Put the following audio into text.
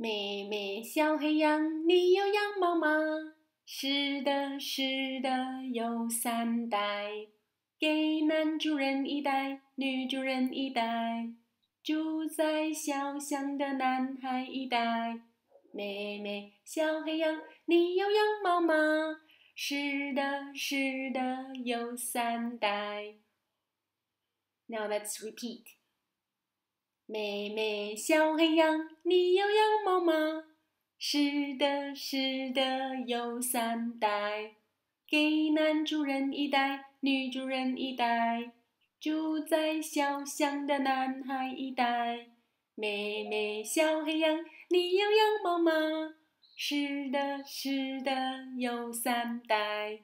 妹妹，小黑羊，你有羊毛吗？是的，是的，有三袋，给男主人一袋，女主人一袋，住在小巷的男孩一袋。妹妹，小黑羊，你有羊毛吗？是的，是的，有三袋。Now let's repeat. 妹妹小黑羊，你有羊毛吗？是的，是的，有三袋，给男主人一袋，女主人一袋，住在小巷的男孩一袋。妹妹小黑羊，你有羊毛吗？是的，是的，有三袋。